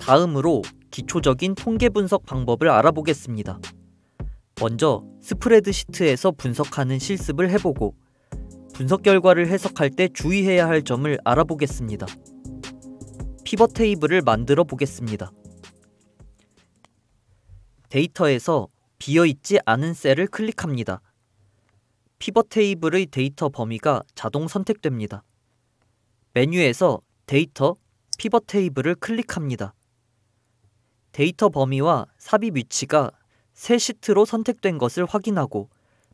다음으로 기초적인 통계 분석 방법을 알아보겠습니다. 먼저 스프레드시트에서 분석하는 실습을 해보고 분석 결과를 해석할 때 주의해야 할 점을 알아보겠습니다. 피벗 테이블을 만들어 보겠습니다. 데이터에서 비어있지 않은 셀을 클릭합니다. 피벗 테이블의 데이터 범위가 자동 선택됩니다. 메뉴에서 데이터, 피벗 테이블을 클릭합니다. 데이터 범위와 삽입 위치가 새 시트로 선택된 것을 확인하고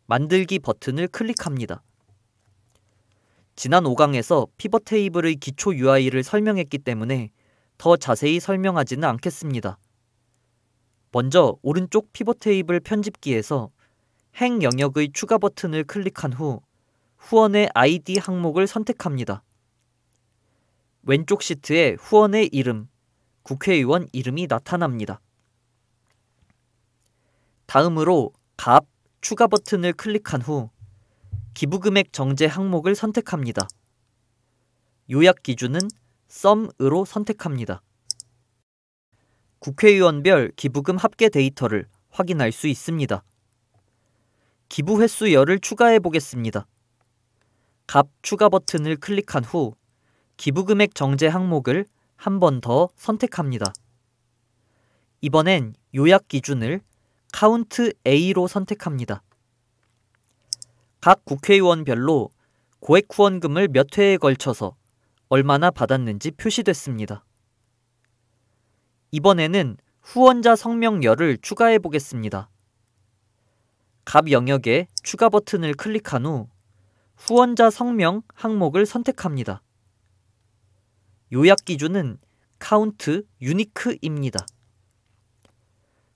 만들기 버튼을 클릭합니다. 지난 5강에서 피벗 테이블의 기초 UI를 설명했기 때문에 더 자세히 설명하지는 않겠습니다. 먼저 오른쪽 피벗 테이블 편집기에서 행 영역의 추가 버튼을 클릭한 후 후원의 ID 항목을 선택합니다. 왼쪽 시트에 후원의 이름, 국회의원 이름이 나타납니다. 다음으로 값 추가 버튼을 클릭한 후 기부금액 정제 항목을 선택합니다. 요약 기준은 썸으로 선택합니다. 국회의원별 기부금 합계 데이터를 확인할 수 있습니다. 기부 횟수 열을 추가해 보겠습니다. 값 추가 버튼을 클릭한 후 기부금액 정제 항목을 한번더 선택합니다. 이번엔 요약 기준을 카운트 A로 선택합니다. 각 국회의원별로 고액 후원금을 몇 회에 걸쳐서 얼마나 받았는지 표시됐습니다. 이번에는 후원자 성명열을 추가해 보겠습니다. 갑 영역에 추가 버튼을 클릭한 후 후원자 성명 항목을 선택합니다. 요약 기준은 카운트 유니크입니다.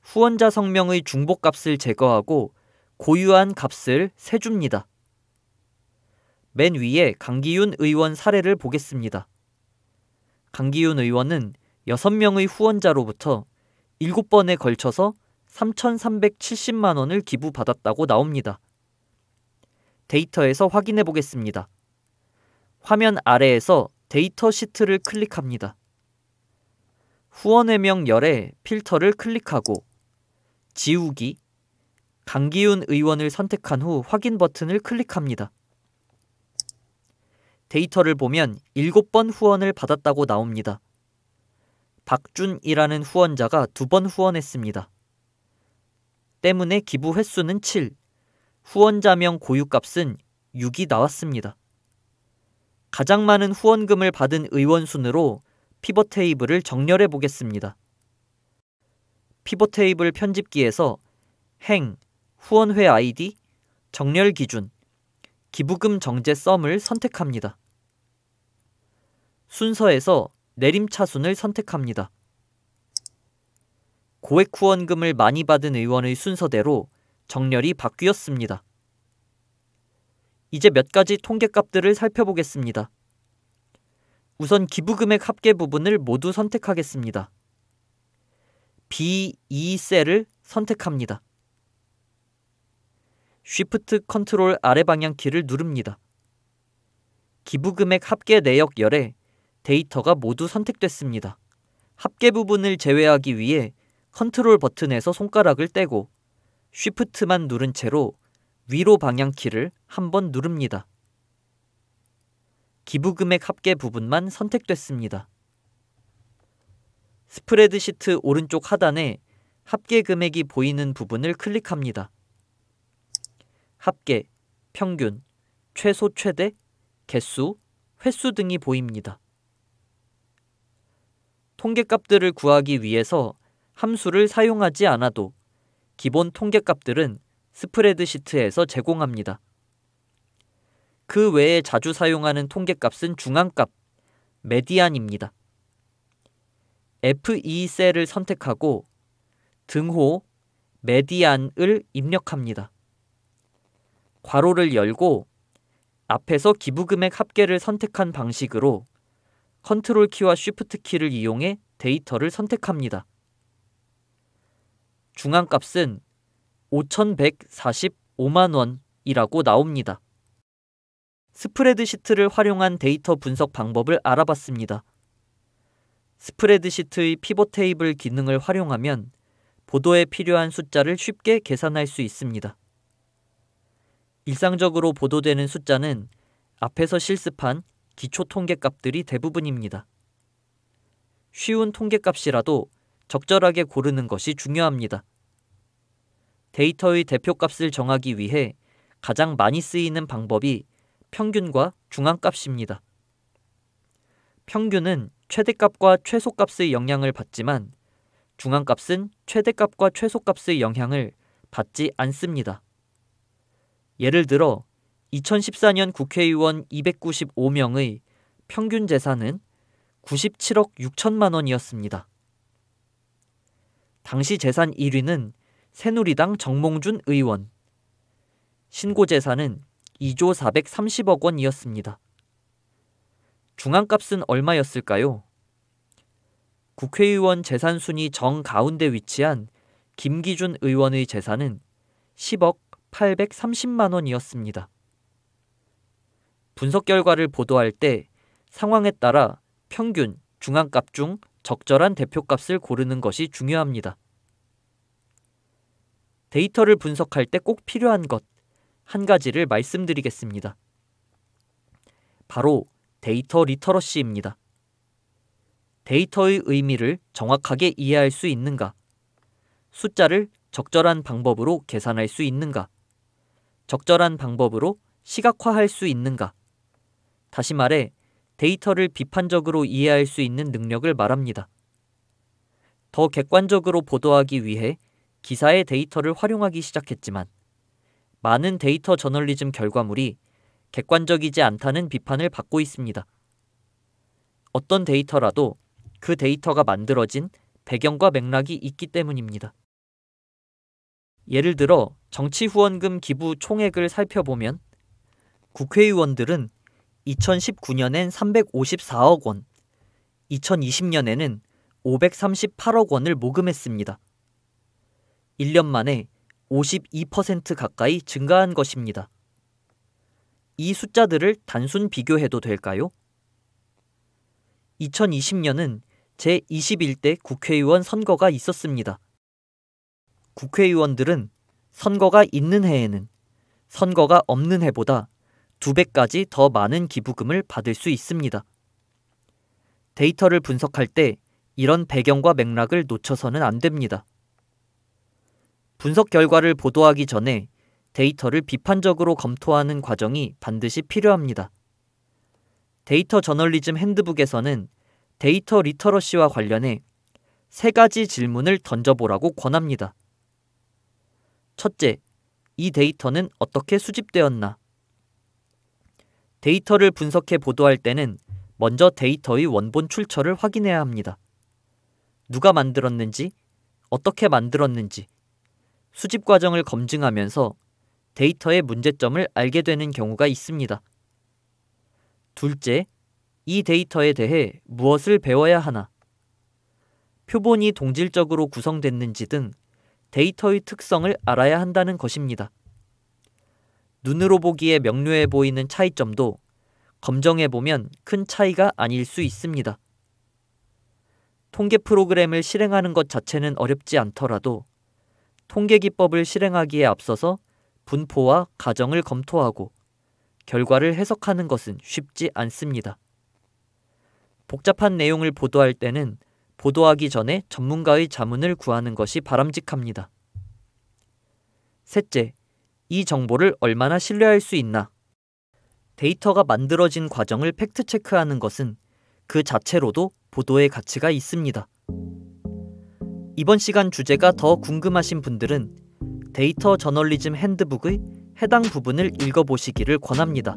후원자 성명의 중복값을 제거하고 고유한 값을 세줍니다. 맨 위에 강기윤 의원 사례를 보겠습니다. 강기윤 의원은 6명의 후원자로부터 7번에 걸쳐서 3,370만 원을 기부받았다고 나옵니다. 데이터에서 확인해 보겠습니다. 화면 아래에서 데이터 시트를 클릭합니다. 후원해명 열에 필터를 클릭하고 지우기, 강기훈 의원을 선택한 후 확인 버튼을 클릭합니다. 데이터를 보면 7번 후원을 받았다고 나옵니다. 박준이라는 후원자가 두 번 후원했습니다. 때문에 기부 횟수는 7, 후원자명 고유값은 6이 나왔습니다. 가장 많은 후원금을 받은 의원 순으로 피벗 테이블을 정렬해 보겠습니다. 피벗 테이블 편집기에서 행, 후원회 아이디, 정렬 기준, 기부금 정제 썸을 선택합니다. 순서에서 내림차순을 선택합니다. 고액 후원금을 많이 받은 의원의 순서대로 정렬이 바뀌었습니다. 이제 몇 가지 통계값들을 살펴보겠습니다. 우선 기부금액 합계 부분을 모두 선택하겠습니다. B2셀을 e 선택합니다. Shift 컨트롤 아래 방향 키를 누릅니다. 기부금액 합계 내역 열에 데이터가 모두 선택됐습니다. 합계 부분을 제외하기 위해 컨트롤 버튼에서 손가락을 떼고 s h i f t 만 누른 채로 위로 방향키를 한 번 누릅니다. 기부금액 합계 부분만 선택됐습니다. 스프레드시트 오른쪽 하단에 합계 금액이 보이는 부분을 클릭합니다. 합계, 평균, 최소 최대, 개수, 횟수 등이 보입니다. 통계값들을 구하기 위해서 함수를 사용하지 않아도 기본 통계값들은 스프레드시트에서 제공합니다. 그 외에 자주 사용하는 통계값은 중앙값, 메디안입니다. F2셀을 e 선택하고 등호 메디안을 입력합니다. 괄호를 열고 앞에서 기부금액 합계를 선택한 방식으로 컨트롤 키와 쉬프트 키를 이용해 데이터를 선택합니다. 중앙값은 5,145만 원이라고 나옵니다. 스프레드시트를 활용한 데이터 분석 방법을 알아봤습니다. 스프레드시트의 피벗 테이블 기능을 활용하면 보도에 필요한 숫자를 쉽게 계산할 수 있습니다. 일상적으로 보도되는 숫자는 앞에서 실습한 기초 통계값들이 대부분입니다. 쉬운 통계값이라도 적절하게 고르는 것이 중요합니다. 데이터의 대표값을 정하기 위해 가장 많이 쓰이는 방법이 평균과 중앙값입니다. 평균은 최대값과 최소값의 영향을 받지만 중앙값은 최대값과 최소값의 영향을 받지 않습니다. 예를 들어 2014년 국회의원 295명의 평균 재산은 97억 6천만 원이었습니다. 당시 재산 1위는 새누리당 정몽준 의원. 신고 재산은 2조 430억 원이었습니다. 중앙값은 얼마였을까요? 국회의원 재산 순위 정 가운데 위치한 김기준 의원의 재산은 10억 830만 원이었습니다. 분석 결과를 보도할 때 상황에 따라 평균, 중앙값 중 적절한 대표값을 고르는 것이 중요합니다. 데이터를 분석할 때 꼭 필요한 것 한 가지를 말씀드리겠습니다. 바로 데이터 리터러시입니다. 데이터의 의미를 정확하게 이해할 수 있는가? 숫자를 적절한 방법으로 계산할 수 있는가? 적절한 방법으로 시각화할 수 있는가? 다시 말해, 데이터를 비판적으로 이해할 수 있는 능력을 말합니다. 더 객관적으로 보도하기 위해 기사의 데이터를 활용하기 시작했지만 많은 데이터 저널리즘 결과물이 객관적이지 않다는 비판을 받고 있습니다. 어떤 데이터라도 그 데이터가 만들어진 배경과 맥락이 있기 때문입니다. 예를 들어 정치 후원금 기부 총액을 살펴보면 국회의원들은 2019년엔 354억 원, 2020년에는 538억 원을 모금했습니다. 1년 만에 52% 가까이 증가한 것입니다. 이 숫자들을 단순 비교해도 될까요? 2020년은 제21대 국회의원 선거가 있었습니다. 국회의원들은 선거가 있는 해에는 선거가 없는 해보다 두 배까지 더 많은 기부금을 받을 수 있습니다. 데이터를 분석할 때 이런 배경과 맥락을 놓쳐서는 안 됩니다. 분석 결과를 보도하기 전에 데이터를 비판적으로 검토하는 과정이 반드시 필요합니다. 데이터 저널리즘 핸드북에서는 데이터 리터러시와 관련해 세 가지 질문을 던져보라고 권합니다. 첫째, 이 데이터는 어떻게 수집되었나? 데이터를 분석해 보도할 때는 먼저 데이터의 원본 출처를 확인해야 합니다. 누가 만들었는지, 어떻게 만들었는지, 수집 과정을 검증하면서 데이터의 문제점을 알게 되는 경우가 있습니다. 둘째, 이 데이터에 대해 무엇을 배워야 하나, 표본이 동질적으로 구성됐는지 등 데이터의 특성을 알아야 한다는 것입니다. 눈으로 보기에 명료해 보이는 차이점도 검정해 보면 큰 차이가 아닐 수 있습니다. 통계 프로그램을 실행하는 것 자체는 어렵지 않더라도 통계기법을 실행하기에 앞서서 분포와 가정을 검토하고 결과를 해석하는 것은 쉽지 않습니다. 복잡한 내용을 보도할 때는 보도하기 전에 전문가의 자문을 구하는 것이 바람직합니다. 셋째, 이 정보를 얼마나 신뢰할 수 있나? 데이터가 만들어진 과정을 팩트체크하는 것은 그 자체로도 보도의 가치가 있습니다. 이번 시간 주제가 더 궁금하신 분들은 데이터 저널리즘 핸드북의 해당 부분을 읽어보시기를 권합니다.